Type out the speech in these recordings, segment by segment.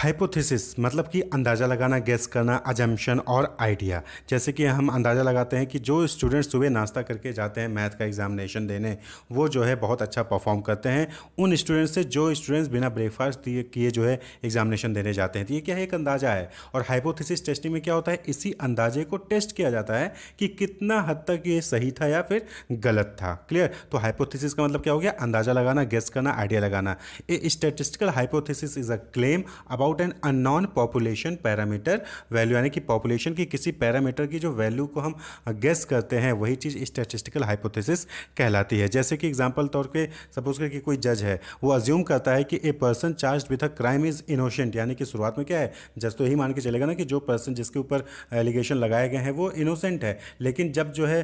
Hypothesis मतलब कि अंदाज़ा लगाना गेस करना अजम्पन और आइडिया जैसे कि हम अंदाज़ा लगाते हैं कि जो स्टूडेंट्स सुबह नाश्ता करके जाते हैं मैथ का एग्जामिनेशन देने वो जो है बहुत अच्छा परफॉर्म करते हैं उन स्टूडेंट्स से जो स्टूडेंट्स बिना ब्रेकफास्ट दिए किए जो है एग्जामिनेशन देने जाते हैं तो ये क्या है एक अंदाज़ा है और हाइपोथेसिस टेस्टिंग में क्या होता है इसी अंदाजे को टेस्ट किया जाता है कि कितना हद तक ये सही था या फिर गलत था क्लियर तो हाइपोथेसिस का मतलब क्या हो गया अंदाज़ा लगाना गेस करना आइडिया लगाना a statistical hypothesis is a claim about about an unknown population parameter value यानी कि पॉपुलेशन की किसी पैरामीटर की जो वैल्यू को हम गेस करते हैं वही चीज़ स्टेटिस्टिकल हाइपोथेसिस कहलाती है जैसे कि एग्जाम्पल तौर पर सपोज करें कोई जज है वो अज्यूम करता है कि a person charge with a crime is innocent यानी कि शुरुआत में क्या है जज तो यही मान के चलेगा ना कि जो पर्सन जिसके ऊपर एलिगेशन लगाए गए हैं वो इनोसेंट है लेकिन जब जो है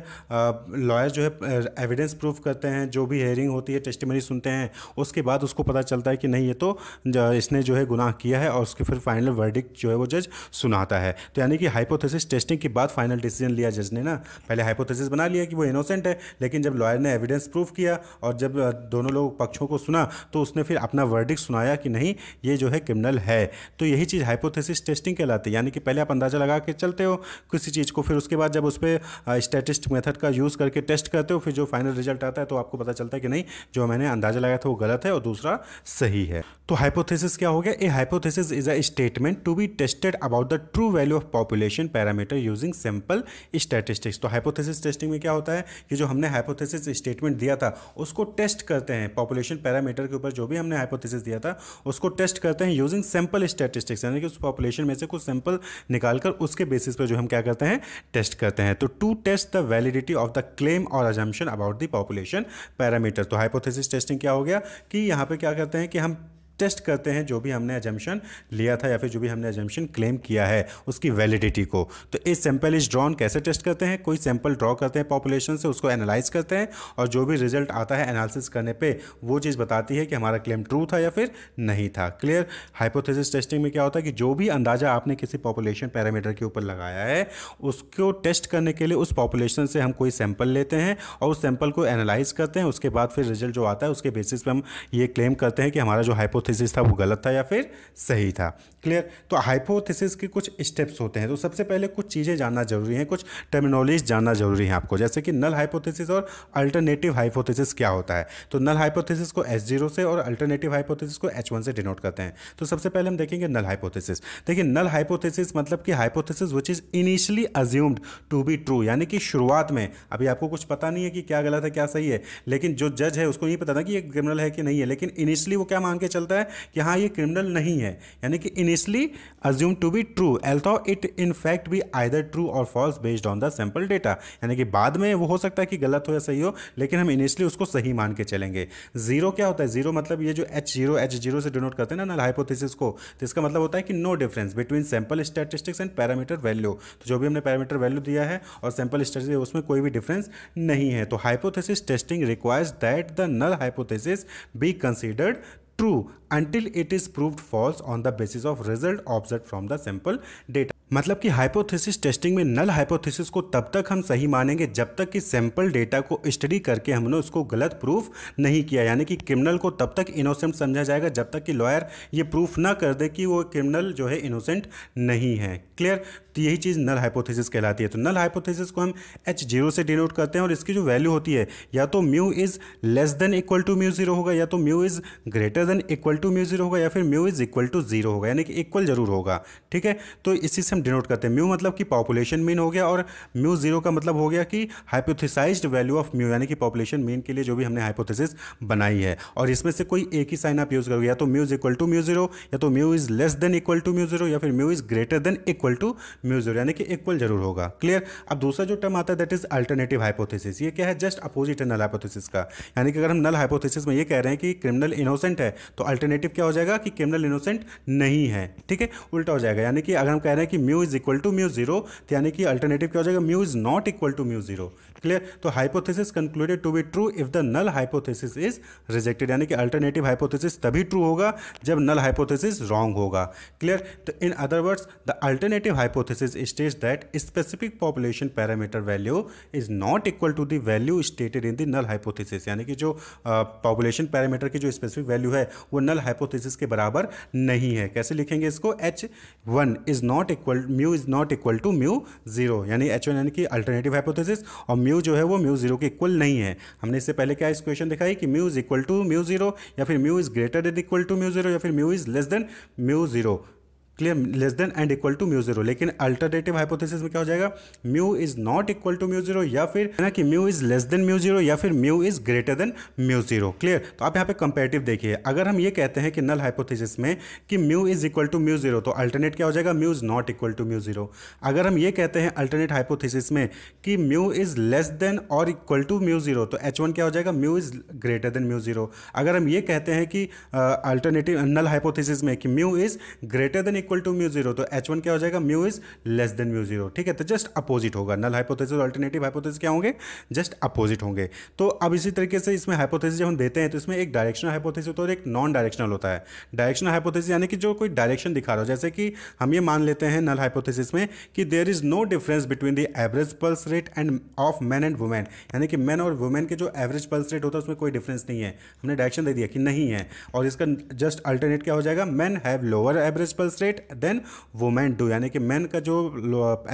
लॉयर जो है एविडेंस प्रूफ करते हैं जो भी हेयरिंग होती है टेस्टमनी सुनते हैं उसके बाद उसको पता चलता है कि नहीं ये तो इसने जो है गुनाह किया है और उसके फिर फाइनल वर्डिक जो है वो जज सुनाता है तो यानी कि हाइपोथेसिस टेस्टिंग के बाद फाइनल डिसीजन लिया जज ने ना पहले हाइपोथेसिस बना लिया कि वो इनोसेंट है लेकिन जब लॉयर ने एविडेंस प्रूव किया और जब दोनों लोग पक्षों को सुना तो उसने फिर अपना वर्डिक सुनाया कि नहीं ये जो है क्रिमिनल है तो यही चीज़ हाइपोथेसिस टेस्टिंग कहलाती है यानी कि पहले आप अंदाज़ा लगा के चलते हो किसी चीज़ को फिर उसके बाद जब उस पर स्टेटिस्ट मेथड का यूज़ करके टेस्ट करते हो फिर जो फाइनल रिजल्ट आता है तो आपको पता चलता है कि नहीं जो मैंने अंदाज़ा लगाया था वो गलत है और दूसरा सही है तो हाइपोथेसिस क्या हो गया ये hypothesis This is a statement to be tested about the true value of population parameter using simple statistics. तो hypothesis testing में क्या होता है कि जो हमने hypothesis statement दिया था उसको test करते हैं population parameter के ऊपर जो भी हमने hypothesis दिया था उसको test करते हैं using simple statistics यानी कि उस population में से कुछ sample निकाल कर उसके basis पर जो हम क्या करते हैं test करते हैं तो to test the validity of the claim or assumption about the population parameter तो hypothesis testing क्या हो गया कि यहाँ पे क्या करते हैं कि हम टेस्ट करते हैं जो भी हमने एजम्पन लिया था या फिर जो भी हमने एजम्पन क्लेम किया है उसकी वैलिडिटी को तो इस सैंपल इज ड्रॉन कैसे टेस्ट करते हैं कोई सैंपल ड्रॉ करते हैं पॉपुलेशन से उसको एनालाइज करते हैं और जो भी रिजल्ट आता है एनालिसिस करने पर वो चीज़ बताती है कि हमारा क्लेम ट्रू था या फिर नहीं था क्लियर हाइपोथेसिस टेस्टिंग में क्या होता है कि जो भी अंदाजा आपने किसी पॉपुलेशन पैरामीटर के ऊपर लगाया है उसको टेस्ट करने के लिए उस पॉपुलेशन से हम कोई सैंपल लेते हैं और उस सैंपल को एनालाइज करते हैं उसके बाद फिर रिजल्ट जो आता है उसके बेसिस पर हम ये क्लेम करते हैं कि हमारा जो हाइपो हाइपोथेसिस था वो गलत था या फिर सही था क्लियर तो हाइपोथेसिस के कुछ स्टेप्स होते हैं तो सबसे पहले कुछ चीज़ें जानना जरूरी हैं कुछ टर्मिनोलॉजी जानना जरूरी है आपको जैसे कि नल हाइपोथेसिस और अल्टरनेटिव हाइपोथेसिस क्या होता है तो नल हाइपोथेसिस को एस जीरो से और अल्टरनेटिव हाइपोथेसिस को एच वन से डिनोट करते हैं तो सबसे पहले हम देखेंगे नल हाइपोथेसिस देखिए नल हाइपोथेसिस मतलब कि hypothesis which is initially assumed to be true यानी कि शुरुआत में अभी आपको कुछ पता नहीं है कि क्या गलत है क्या सही है लेकिन जो जज है उसको नहीं पता था कि ये क्रिमिनल है कि नहीं है लेकिन इनिशियली वो क्या मान के चलता है सकता है कि हाँ ये क्रिमिनल नहीं है यानी कि initially assume to be true although it in fact be either true और false based on the sample data यानी कि बाद में वो हो सकता है कि गलत हो या सही हो लेकिन हम इनिशली उसको सही मान के चलेंगे जीरो क्या होता है जीरो मतलब ये जो एच जीरो एच जीरो से डिनोट करते हैं ना हाइपोथिस को तो इसका मतलब होता है कि no difference between sample statistics and parameter value तो जो भी हमने पैरामीटर वैल्यू दिया है और सैम्पल स्टैटिस्टिक्स उसमें कोई भी डिफरेंस नहीं है तो hypothesis testing requires that the null hypothesis be considered true until it is proved false on the basis of result observed from the sample data. मतलब कि हाइपोथेसिस टेस्टिंग में नल हाइपोथेसिस को तब तक हम सही मानेंगे जब तक कि सैंपल डेटा को स्टडी करके हमने उसको गलत प्रूफ नहीं किया यानी कि क्रिमिनल को तब तक इनोसेंट समझा जाएगा जब तक कि लॉयर ये प्रूफ ना कर दे कि वो क्रिमिनल जो है इनोसेंट नहीं है क्लियर तो यही चीज़ नल हाइपोथेसिस कहलाती है तो नल हाइपोथेसिस को हम एच जीरो से डिनोट करते हैं और इसकी जो वैल्यू होती है या तो mu is less than equal to mu zero होगा या तो mu is greater than equal to mu zero होगा या फिर mu is equal to zero होगा यानी कि इक्वल जरूर होगा ठीक है तो इसी से हम डिनोट करते हैं म्यू मतलब कि पॉपुलेशन मीन हो गया और म्यू जीरो का मतलब हो गया कि हाइपोथिसाइज वैल्यू ऑफ म्यू यानी कि पॉपुलेशन मीन के लिए जो भी हमने हाइपोथिस बनाई है और इसमें से कोई एक ही साइन आप यूज़ करोगे या तो mu is equal to mu zero या तो mu is less than equal to mu zero या फिर mu is greater than equal to mu zero यानी कि इक्वल जरूर होगा क्लियर अब दूसरा जो टर्म आता है दैट इज अल्टरनेटिव हाइपोथिस ये क्या है जस्ट अपोजिट है नल हाइपोथिस का यानी कि अगर हम नल हाइपोथिस में ये कह रहे हैं कि क्रिमिनल इनोसेंट है तो अल्टरनेटिव क्या हो जाएगा कि क्रिमिनल इनोसेंट नहीं है ठीक है उल्टा हो जाएगा यानी कि अगर हम कह रहे हैं कि mu is equal to mu zero यानी कि अल्टरनेटिव क्या हो जाएगा mu is not equal to mu zero clear तो hypothesis concluded to be true if the null hypothesis is rejected यानी कि अल्टरनेटिव हाइपोथेसिस तभी ट्रू होगा जब नल हाइपोथेसिस रॉन्ग होगा क्लियर तो in other words the alternative hypothesis states that specific population parameter value is not equal to the value stated in the null hypothesis यानी कि जो पॉपुलेशन पैरामीटर की जो स्पेसिफिक वैल्यू है वो null hypothesis के बराबर नहीं है कैसे लिखेंगे इसको H one is not equal equal mu is not equal to mu zero यानी एच वन एन की अल्टरनेटिव हाइपोथेसिस और म्यू जो है वो म्यू जीरो के इक्वल नहीं है हमने इससे पहले क्या इस क्वेश्चन दिखाई कि mu is equal to mu zero या फिर mu is greater than equal to mu zero या फिर mu is less than mu zero clear less than and equal to mu zero लेकिन अल्टरनेटिव हाइपोथेसिस में क्या हो जाएगा mu is not equal to mu zero या फिर है ना कि mu is less than mu zero या फिर mu is greater than mu zero clear तो आप यहाँ पे कंपेरेटिव देखिए अगर हम ये कहते हैं कि नल हाइपोथेसिस में कि mu is equal to mu zero तो अल्टरनेट क्या हो जाएगा mu is not equal to mu zero अगर हम ये कहते हैं अल्टरनेट हाइपोथेसिस में कि म्यू इज लेस देन और इक्वल टू म्यू जीरो तो एच वन क्या हो जाएगा mu is greater than mu zero अगर हम ये कहते हैं कि अल्टरनेटिव नल हाइपोथेसिस में कि mu is greater than equal to mu zero तो एच वन क्या हो जाएगा mu is less than mu zero ठीक है तो जस्ट अपोजिट होगा नल हाइपोथेसिस और अल्टरनेटिव हाइपोथेसिस क्या होंगे जस्ट अपोजिट होंगे तो अब इसी तरीके से इसमें हाइपोथेसिस जब हम देते हैं तो इसमें एक डायरेक्शनल हाइपोथेसिस होता है और एक नॉन डायरेक्शनल होता है डायरेक्शनल हाइपोथेसिस यानी कि जो कोई डायरेक्शन दिखा रहा हो जैसे कि हम ये मान लेते हैं नल हाइपोथेसिस में कि there is no difference between the average pulse rate and of man and women यानी कि मैन और वुमेन के जो एवरेज पल्स रेट होता है उसमें कोई डिफरेंस नहीं है हमने डायरेक्शन दे दिया कि नहीं है और इसका जस्ट अल्टरनेट क्या हो जाएगा man have lower average pulse rate rate than women do यानी कि मैन का जो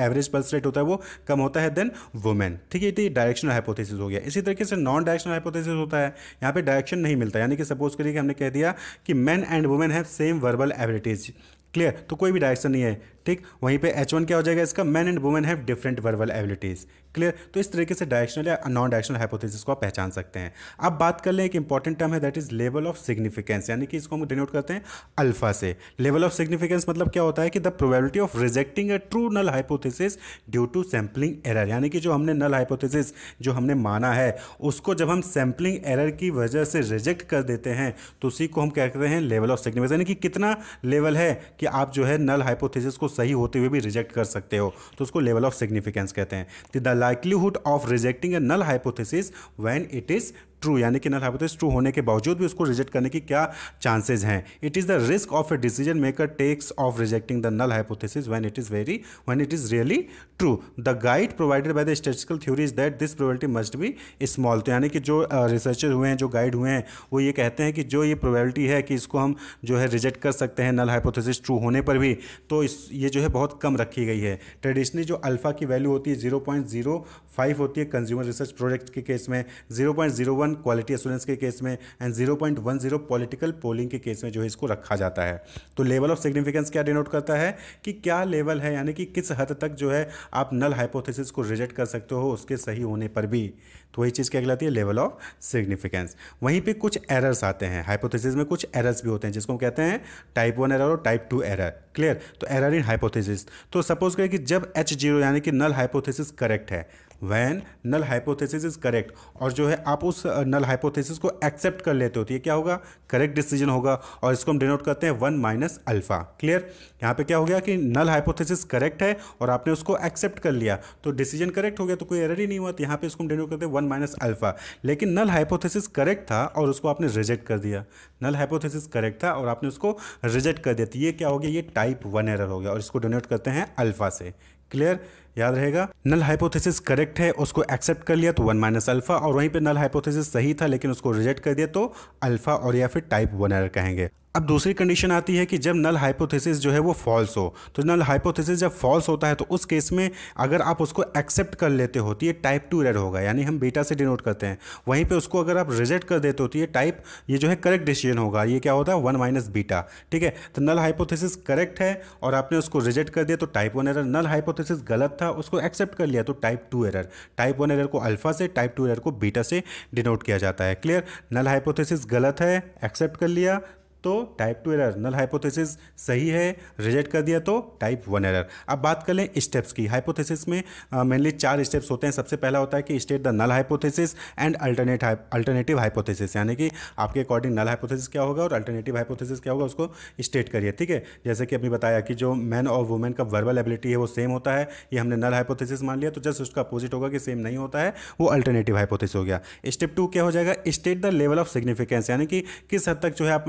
एवरेज पल्स रेट होता है वो कम होता है देन वुमेन ठीक है ये डायरेक्शनल तो हाइपोथेसिस हो गया इसी तरीके से नॉन डायरेक्शनल हाइपोथेसिस होता है यहाँ पे डायरेक्शन नहीं मिलता यानी कि सपोज करिए कि हमने कह दिया कि man and women have same verbal average clear तो कोई भी डायरेक्शन नहीं है ठीक वहीं पे एच वन क्या हो जाएगा इसका man and women have different verbal abilities clear तो इस तरीके से डायरेक्शनल या नॉन डायरेक्शनल हाइपोथेसिस को आप पहचान सकते हैं अब बात कर लें एक इंपॉर्टेंट टर्म है that is level of significance यानी कि इसको हम डिनोट करते हैं अल्फा से लेवल ऑफ सिग्निफिकेंस मतलब क्या होता है कि the probability of rejecting a true null hypothesis due to sampling error यानी कि जो हमने नल हाइपोथेसिस जो हमने माना है उसको जब हम सैम्पलिंग एरर की वजह से रिजेक्ट कर देते हैं तो उसी को हम कहते हैं लेवल ऑफ सिग्निफिकेंस यानी कि कितना लेवल है कि आप जो है नल हाइपोथेसिस को सही होते हुए भी रिजेक्ट कर सकते हो तो उसको लेवल ऑफ सिग्निफिकेंस कहते हैं the likelihood of rejecting a null hypothesis when it is true यानी कि नल हाइपोथिस ट्रू होने के बावजूद भी उसको रिजेक्ट करने की क्या चांसेज हैं it is the risk of a decision maker takes of rejecting the null hypothesis when it is very when it is really true the guide provided by the statistical theory is that this probability must be small तो यानी कि जो researcher हुए हैं जो guide हुए हैं वो ये कहते हैं कि जो ये प्रोबेबिलिटी है कि इसको हम जो है रिजेक्ट कर सकते हैं नल हाइपोथेसिस ट्रू होने पर भी तो इस ये जो है बहुत कम रखी गई है ट्रेडिशनली जो अल्फ़ा की वैल्यू होती है जीरो पॉइंट जीरो फाइव होती है कंज्यूमर रिसर्च प्रोजेक्ट के केस में zero point zero one one quality assurance के केस में and zero point one zero political polling के केस में जो है इसको रखा जाता है तो लेवल ऑफ सिग्निफिकेंस क्या डिनोट करता है कि क्या लेवल है यानी कि किस हद तक जो है आप नल हाइपोथेसिस को रिजेक्ट कर सकते हो उसके सही होने पर भी तो वही चीज़ क्या कहलाती है लेवल ऑफ सिग्निफिकेंस वहीं पर कुछ एरर्स आते हैं हाइपोथेसिस में कुछ एरर्स भी होते हैं जिसको कहते हैं टाइप वन एरर और टाइप टू एरर क्लियर तो एरर इन हाइपोथेसिस तो सपोज करें कि जब एच जीरो यानी कि नल हाइपोथेसिस करेक्ट है when null hypothesis is correct और जो है आप उस नल हाइपोथेसिस को एक्सेप्ट कर लेते हो तो ये क्या होगा करेक्ट डिसीजन होगा और इसको हम डिनोट करते हैं वन माइनस अल्फा क्लियर यहाँ पे क्या हो गया कि नल हाइपोथेसिस करेक्ट है और आपने उसको एक्सेप्ट कर लिया तो डिसीजन करेक्ट हो गया तो कोई एरर ही नहीं हुआ तो यहाँ पे इसको हम डिनोट करते हैं वन माइनस अल्फा लेकिन नल हाइपोथेसिस करेक्ट था और उसको आपने रिजेक्ट कर दिया नल हाइपोथेसिस करेक्ट था और आपने उसको रिजेक्ट कर दिया तो ये क्या हो गया ये टाइप वन एरर हो गया और इसको डिनोट करते हैं अल्फा से क्लियर याद रहेगा नल हाइपोथेसिस करेक्ट है उसको एक्सेप्ट कर लिया तो वन माइनस अल्फा और वहीं पे नल हाइपोथेसिस सही था लेकिन उसको रिजेक्ट कर दिया तो अल्फा और या फिर टाइप वन एरर कहेंगे अब दूसरी कंडीशन आती है कि जब नल हाइपोथेसिस जो है वो फॉल्स हो तो नल हाइपोथेसिस जब फॉल्स होता है तो उस केस में अगर आप उसको एक्सेप्ट कर लेते हो तो ये टाइप टू एरर होगा यानी हम बीटा से डिनोट करते हैं वहीं पे उसको अगर आप रिजेक्ट कर देते हो तो ये टाइप ये जो है करेक्ट डिसीजन होगा ये क्या होता है वन माइनस बीटा ठीक है तो नल हाइपोथेसिस करेक्ट है और आपने उसको रिजेक्ट कर दिया तो type one error null hypothesis गलत था उसको एक्सेप्ट कर लिया तो type two error type one error को अल्फा से टाइप टू एरर को बीटा से डिनोट किया जाता है क्लियर नल हाइपोथेसिस गलत है एक्सेप्ट कर लिया तो type two error null hypothesis सही है रिजेक्ट कर दिया तो टाइप वन एरर अब बात कर लें स्टेप्स की हाइपोथेसिस में मेनली चार स्टेप्स होते हैं सबसे पहला होता है कि state the null hypothesis and alternate alternative hypothesis यानी कि आपके अकॉर्डिंग नल हाइपोथेसिस क्या होगा और अल्टरनेटिव हाइपोथेसिस क्या होगा उसको स्टेट करिए ठीक है जैसे कि अभी बताया कि जो मैन और वुमेन का वर्बल एबिलिटी है वो सेम होता है ये हमने नल हाइपोथेसिस मान लिया तो जस्ट उसका अपोजिट होगा कि सेम नहीं होता है वो अल्टरनेटिव हाइपोथेसिस हो गया स्टेप टू क्या हो जाएगा state the level of significance यानी कि किस हद तक जो है आप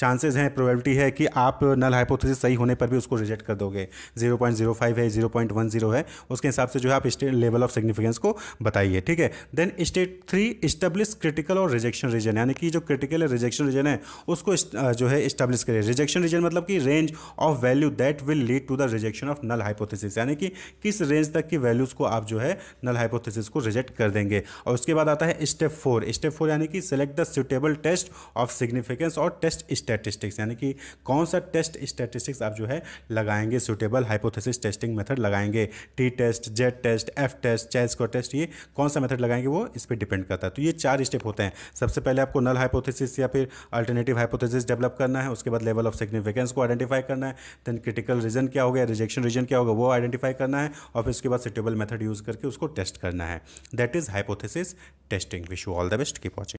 चांसेस हैं प्रोबेबिलिटी है कि आप नल हाइपोथेसिस सही होने पर भी उसको रिजेक्ट कर दोगे जीरो पॉइंट जीरो फाइव है जीरो पॉइंट वन जीरो है उसके हिसाब से जो है आप स्टेट लेवल ऑफ सिग्निफिकेंस को बताइए ठीक है then state three establish critical और रिजेक्शन रीजन यानी कि जो क्रिटिकल है रिजेक्शन रीजन है उसको जो है इस्टेब्लिश करिए रिजेक्शन रीजन मतलब कि range of value that will lead to the rejection of null hypothesis यानी कि किस रेंज तक की वैल्यूज़ को आप जो है नल हाइपोथेसिस को रिजेक्ट कर देंगे और उसके बाद आता है स्टेप फोर स्टेप फोर यानी कि select the suitable test of significance और टेस्ट स्टैटिस्टिक्स यानी कि कौन सा टेस्ट स्टैटिस्टिक्स आप जो है लगाएंगे सुटेबल हाइपोथेसिस टेस्टिंग मेथड लगाएंगे T test Z test F test chi को टेस्ट ये कौन सा मेथड लगाएंगे वो इस पर डिपेंड करता है तो ये चार स्टेप होते हैं सबसे पहले आपको नल हाइपोथेसिस या फिर अल्टरनेटिव हाइपोथेसिस डेवलप करना है उसके बाद लेवल ऑफ सिग्निफिकेंस को आइडेंटिफाई करना है देन क्रिटिकल रीजन क्या हो गया रिजेक्शन रीजन क्या होगा वो आइडेंटिफाई करना है और फिर उसके बाद सुटेबल मेथड यूज़ करके उसको टेस्ट करना है that is hypothesis testing wish you all the best keep watching